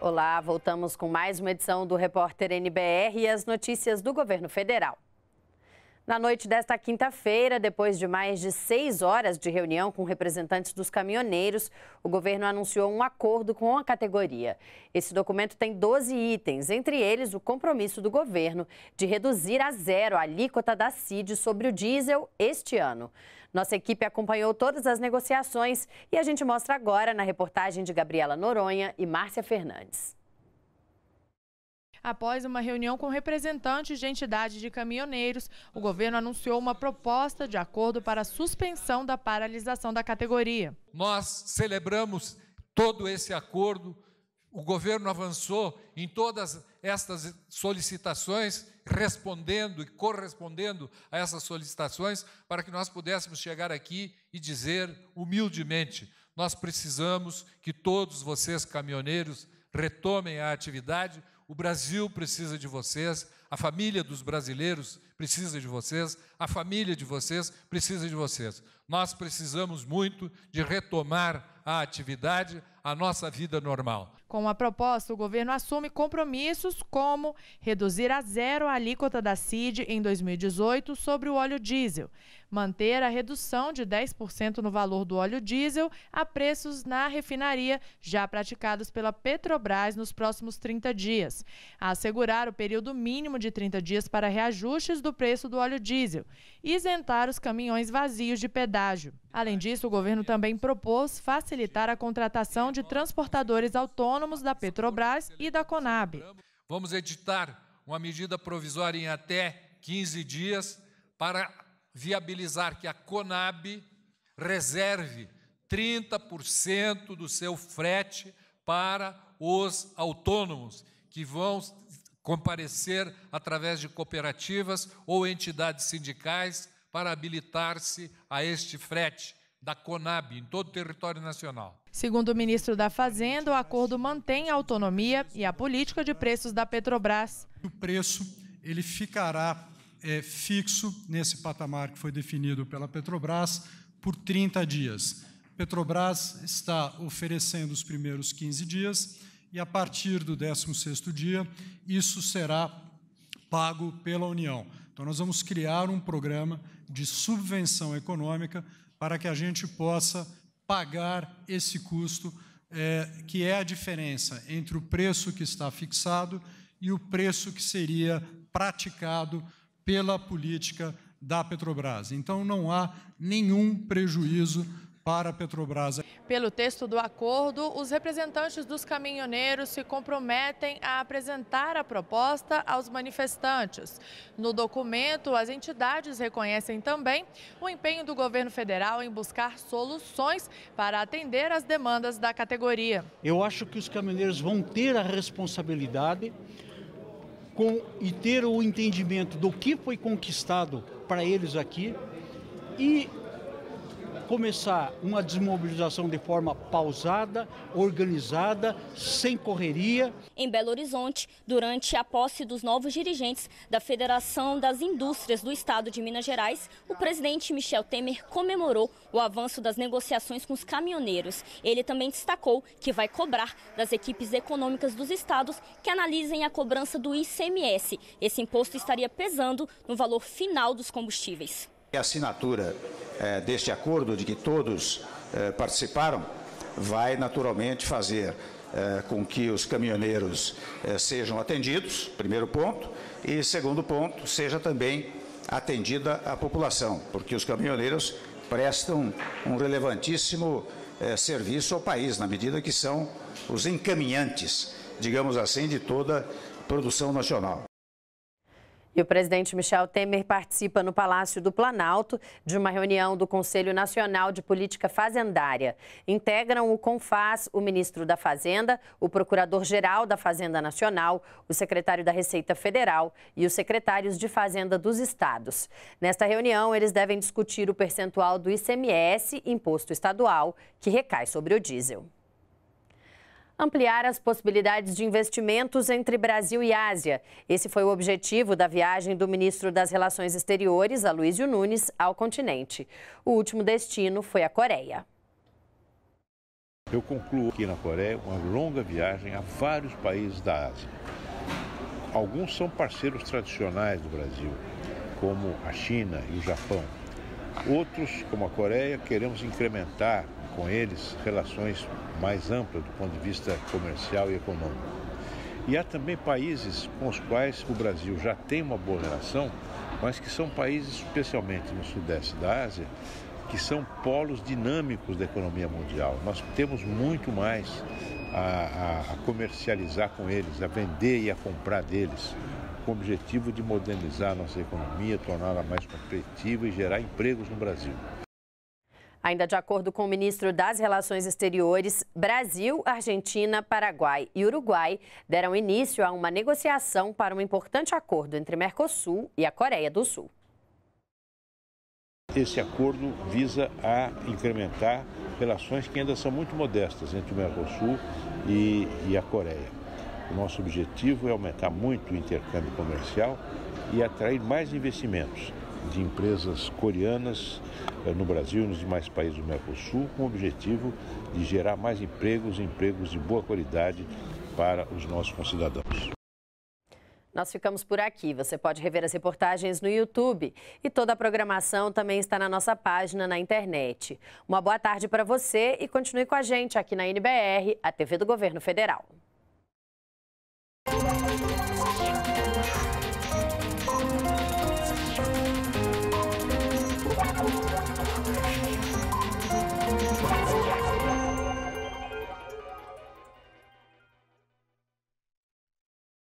Olá, voltamos com mais uma edição do Repórter NBR e as notícias do governo federal. Na noite desta quinta-feira, depois de mais de seis horas de reunião com representantes dos caminhoneiros, o governo anunciou um acordo com a categoria. Esse documento tem 12 itens, entre eles o compromisso do governo de reduzir a zero a alíquota da CID sobre o diesel este ano. Nossa equipe acompanhou todas as negociações e a gente mostra agora na reportagem de Gabriela Noronha e Márcia Fernandes. Após uma reunião com representantes de entidades de caminhoneiros, o governo anunciou uma proposta de acordo para a suspensão da paralisação da categoria. Nós celebramos todo esse acordo, o governo avançou em todas estas solicitações, respondendo e correspondendo a essas solicitações, para que nós pudéssemos chegar aqui e dizer humildemente: nós precisamos que todos vocês, caminhoneiros, retomem a atividade o Brasil precisa de vocês, a família dos brasileiros precisa de vocês, a família de vocês precisa de vocês. Nós precisamos muito de retomar a atividade, a nossa vida normal. Com a proposta, o governo assume compromissos como reduzir a zero a alíquota da CID em 2018 sobre o óleo diesel, manter a redução de 10% no valor do óleo diesel a preços na refinaria já praticados pela Petrobras nos próximos 30 dias, assegurar o período mínimo de 30 dias para reajustes do do preço do óleo diesel e isentar os caminhões vazios de pedágio. Além disso, o governo também propôs facilitar a contratação de transportadores autônomos da Petrobras e da Conab. Vamos editar uma medida provisória em até 15 dias para viabilizar que a Conab reserve 30% do seu frete para os autônomos que vão comparecer através de cooperativas ou entidades sindicais para habilitar-se a este frete da Conab em todo o território nacional. Segundo o ministro da Fazenda, o acordo mantém a autonomia e a política de preços da Petrobras. O preço ele ficará é, fixo nesse patamar que foi definido pela Petrobras por 30 dias. Petrobras está oferecendo os primeiros 15 dias e a partir do 16º dia, isso será pago pela União. Então nós vamos criar um programa de subvenção econômica para que a gente possa pagar esse custo, é, que é a diferença entre o preço que está fixado e o preço que seria praticado pela política da Petrobras. Então, não há nenhum prejuízo para a Petrobras. Pelo texto do acordo, os representantes dos caminhoneiros se comprometem a apresentar a proposta aos manifestantes. No documento, as entidades reconhecem também o empenho do governo federal em buscar soluções para atender às demandas da categoria. Eu acho que os caminhoneiros vão ter a responsabilidade com, e ter o entendimento do que foi conquistado para eles aqui e começar uma desmobilização de forma pausada, organizada, sem correria. Em Belo Horizonte, durante a posse dos novos dirigentes da Federação das Indústrias do Estado de Minas Gerais, o presidente Michel Temer comemorou o avanço das negociações com os caminhoneiros. Ele também destacou que vai cobrar das equipes econômicas dos estados que analisem a cobrança do ICMS. Esse imposto estaria pesando no valor final dos combustíveis. É a assinatura é, deste acordo, de que todos é, participaram, vai naturalmente fazer é, com que os caminhoneiros é, sejam atendidos, primeiro ponto, e segundo ponto, seja também atendida a população, porque os caminhoneiros prestam um relevantíssimo é, serviço ao país, na medida que são os encaminhantes, digamos assim, de toda a produção nacional. E o presidente Michel Temer participa no Palácio do Planalto de uma reunião do Conselho Nacional de Política Fazendária. Integram o CONFAS, o ministro da Fazenda, o procurador-geral da Fazenda Nacional, o secretário da Receita Federal e os secretários de Fazenda dos estados. Nesta reunião, eles devem discutir o percentual do ICMS, imposto estadual, que recai sobre o diesel ampliar as possibilidades de investimentos entre Brasil e Ásia. Esse foi o objetivo da viagem do ministro das Relações Exteriores, Aloysio Nunes, ao continente. O último destino foi a Coreia. Eu concluo aqui na Coreia uma longa viagem a vários países da Ásia. Alguns são parceiros tradicionais do Brasil, como a China e o Japão. Outros, como a Coreia, queremos incrementar com eles relações mais amplas do ponto de vista comercial e econômico. E há também países com os quais o Brasil já tem uma boa relação, mas que são países, especialmente no sudeste da Ásia, que são polos dinâmicos da economia mundial. Nós temos muito mais a, a, a comercializar com eles, a vender e a comprar deles, com o objetivo de modernizar a nossa economia, torná-la mais competitiva e gerar empregos no Brasil. Ainda de acordo com o ministro das Relações Exteriores, Brasil, Argentina, Paraguai e Uruguai deram início a uma negociação para um importante acordo entre Mercosul e a Coreia do Sul. Esse acordo visa a incrementar relações que ainda são muito modestas entre o Mercosul e, e a Coreia. O nosso objetivo é aumentar muito o intercâmbio comercial e atrair mais investimentos de empresas coreanas eh, no Brasil e nos demais países do Mercosul, com o objetivo de gerar mais empregos, empregos de boa qualidade para os nossos concidadãos. Nós ficamos por aqui. Você pode rever as reportagens no YouTube e toda a programação também está na nossa página na internet. Uma boa tarde para você e continue com a gente aqui na NBR, a TV do Governo Federal.